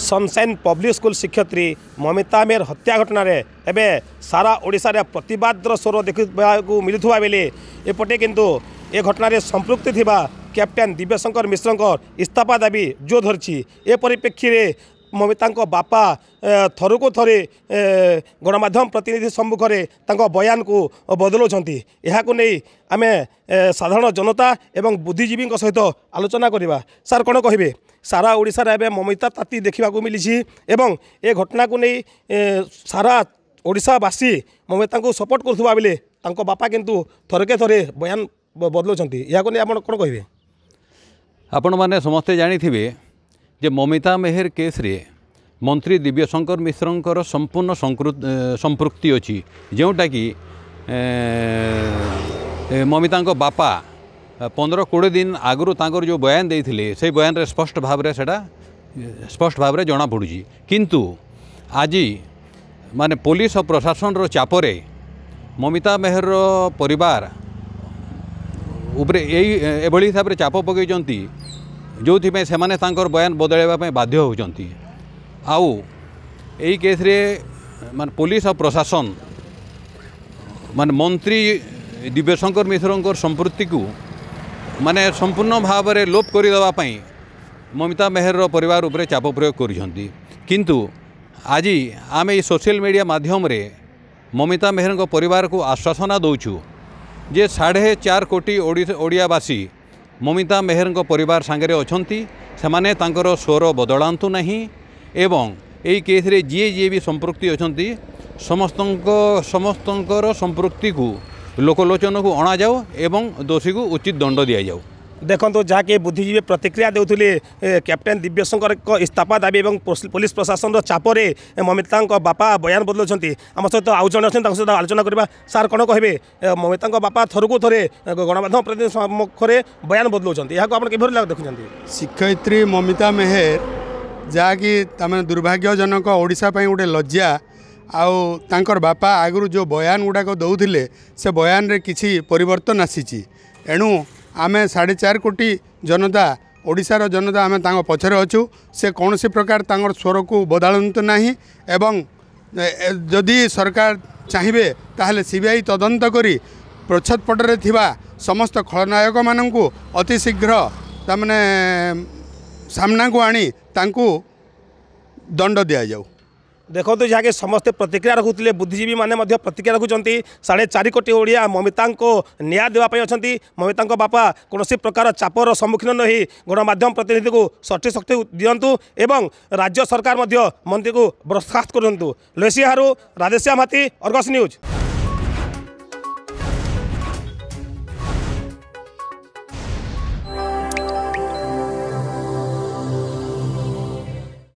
sunshine public school शिक्षय ममिता मेहर हत्या घटन एवं सारा ओडा प्रतिबद्र स्वर देखा मिलूता बेले एपटे कितु ए घटन संपुक्त थी कैप्टेन दिव्यशंकर मिश्र इस्ताफा दाबी जो धरी एपरिप्रेक्षी ମମିତାଙ୍କ ବାପା ଥରକୁ ଥରେ ଗଣମାଧ୍ୟମ ପ୍ରତିନିଧି ସମ୍ମୁଖରେ ତାଙ୍କ ବୟାନକୁ ବଦଳାଉଛନ୍ତି ଏହାକୁ ନେଇ ଆମେ ସାଧାରଣ ଜନତା ଏବଂ ବୁଦ୍ଧିଜୀବୀଙ୍କ ସହିତ ଆଲୋଚନା କରିବା ସାର୍ କ'ଣ କହିବେ ସାରା ଓଡ଼ିଶାରେ ଏବେ ମମିତା ତାତି ଦେଖିବାକୁ ମିଳିଛି ଏବଂ ଏ ଘଟଣାକୁ ନେଇ ସାରା ଓଡ଼ିଶାବାସୀ ମମିତାଙ୍କୁ ସପୋର୍ଟ କରୁଥିବା ବେଳେ ତାଙ୍କ ବାପା କିନ୍ତୁ ଥରକେ ଥରେ ବୟାନ ବଦଳାଉଛନ୍ତି ଏହାକୁ ନେଇ ଆପଣ କ'ଣ କହିବେ ଆପଣମାନେ ସମସ୍ତେ ଜାଣିଥିବେ ଯେ ମମିତା ମେହେର କେସ୍ରେ ମନ୍ତ୍ରୀ ଦିବ୍ୟଶଙ୍କର ମିଶ୍ରଙ୍କର ସମ୍ପୂର୍ଣ୍ଣ ସମ୍ପୃକ୍ତି ଅଛି ଯେଉଁଟାକି ମମିତାଙ୍କ ବାପା ପନ୍ଦର କୋଡ଼ିଏ ଦିନ ଆଗରୁ ତାଙ୍କର ଯେଉଁ ବୟାନ ଦେଇଥିଲେ ସେଇ ବୟାନରେ ସ୍ପଷ୍ଟ ଭାବରେ ସେଇଟା ସ୍ପଷ୍ଟ ଭାବରେ ଜଣାପଡ଼ୁଛି କିନ୍ତୁ ଆଜି ମାନେ ପୋଲିସ ଓ ପ୍ରଶାସନର ଚାପରେ ମମିତା ମେହରର ପରିବାର ଉପରେ ଏଇ ଏଭଳି ହିସାବରେ ଚାପ ପକାଇଛନ୍ତି ଯେଉଁଥିପାଇଁ ସେମାନେ ତାଙ୍କର ବୟାନ ବଦଳାଇବା ପାଇଁ ବାଧ୍ୟ ହେଉଛନ୍ତି आई केस मान पुलिस और प्रशासन मान मंत्री दिव्यशंकर मिश्र संपृक्ति को माने संपूर्ण भाव में लोप करदे ममिता मेहर पर चाप प्रयोग किंतु आज आम सोशल मीडिया मध्यम ममिता मेहर पर आश्वासना दौचु जे साढ़े चार कोटी ओडियावासी ममिता मेहर पर अच्छा से स्वर बदलांतु नहीं ଏବଂ ଏହି କେସ୍ରେ ଯିଏ ଯିଏ ବି ସମ୍ପୃକ୍ତି ଅଛନ୍ତି ସମସ୍ତଙ୍କ ସମସ୍ତଙ୍କର ସମ୍ପୃକ୍ତିକୁ ଲୋକଲୋଚନକୁ ଅଣାଯାଉ ଏବଂ ଦୋଷୀକୁ ଉଚିତ ଦଣ୍ଡ ଦିଆଯାଉ ଦେଖନ୍ତୁ ଯାହାକି ବୁଦ୍ଧିଜୀବୀ ପ୍ରତିକ୍ରିୟା ଦେଉଥିଲେ କ୍ୟାପ୍ଟେନ୍ ଦିବ୍ୟଶଙ୍କରଙ୍କ ଇସ୍ତଫା ଦାବି ଏବଂ ପୋଲିସ ପ୍ରଶାସନର ଚାପରେ ମମିତାଙ୍କ ବାପା ବୟାନ ବଦଳାଉଛନ୍ତି ଆମ ସହିତ ଆଉ ଜଣେ ଅଛନ୍ତି ତାଙ୍କ ସହିତ ଆଲୋଚନା କରିବା ସାର୍ କ'ଣ କହିବେ ମମିତାଙ୍କ ବାପା ଥରକୁ ଥରେ ଗଣମାଧ୍ୟମ ପ୍ରତିନିଧି ସମ୍ମୁଖରେ ବୟାନ ବଦଳାଉଛନ୍ତି ଏହାକୁ ଆପଣ କିଭଳି ଦେଖୁଛନ୍ତି ଶିକ୍ଷୟିତ୍ରୀ ମମିତା ମେହେର ଯାହାକି ତାମାନେ ଦୁର୍ଭାଗ୍ୟଜନକ ଓଡ଼ିଶା ପାଇଁ ଗୋଟେ ଲଜ୍ଜା ଆଉ ତାଙ୍କର ବାପା ଆଗରୁ ଯେଉଁ ବୟାନ ଗୁଡ଼ାକ ଦେଉଥିଲେ ସେ ବୟାନରେ କିଛି ପରିବର୍ତ୍ତନ ଆସିଛି ଏଣୁ ଆମେ ସାଢ଼େ ଚାରି କୋଟି ଜନତା ଓଡ଼ିଶାର ଜନତା ଆମେ ତାଙ୍କ ପଛରେ ଅଛୁ ସେ କୌଣସି ପ୍ରକାର ତାଙ୍କର ସ୍ୱରକୁ ବଦଳାନ୍ତୁ ନାହିଁ ଏବଂ ଯଦି ସରକାର ଚାହିଁବେ ତାହେଲେ ସି ବି ଆଇ ତଦନ୍ତ କରି ପ୍ରଚ୍ଛଦପଟରେ ଥିବା ସମସ୍ତ ଖଳନାୟକମାନଙ୍କୁ ଅତି ଶୀଘ୍ର ତାମାନେ ସାମ୍ନାକୁ ଆଣି ତାଙ୍କୁ ଦଣ୍ଡ ଦିଆଯାଉ ଦେଖନ୍ତୁ ଯାହାକି ସମସ୍ତେ ପ୍ରତିକ୍ରିୟା ରଖୁଥିଲେ ବୁଦ୍ଧିଜୀବୀମାନେ ମଧ୍ୟ ପ୍ରତିକ୍ରିୟା ରଖୁଛନ୍ତି ସାଢ଼େ ଚାରି କୋଟି ଓଡ଼ିଆ ମମିତାଙ୍କୁ ନ୍ୟାୟ ଦେବା ପାଇଁ ଅଛନ୍ତି ମମିତାଙ୍କ ବାପା କୌଣସି ପ୍ରକାର ଚାପର ସମ୍ମୁଖୀନ ନହୋଇ ଗଣମାଧ୍ୟମ ପ୍ରତିନିଧିକୁ ସଠିକ୍ ଶକ୍ତି ଦିଅନ୍ତୁ ଏବଂ ରାଜ୍ୟ ସରକାର ମଧ୍ୟ ମନ୍ତ୍ରୀକୁ ବରଖାସ୍ତ କରନ୍ତୁ ଲେସିହାରୁ ରାଧେଶ୍ୟାମ ହାତୀ ଅର୍ଗସ୍ ନ୍ୟୁଜ୍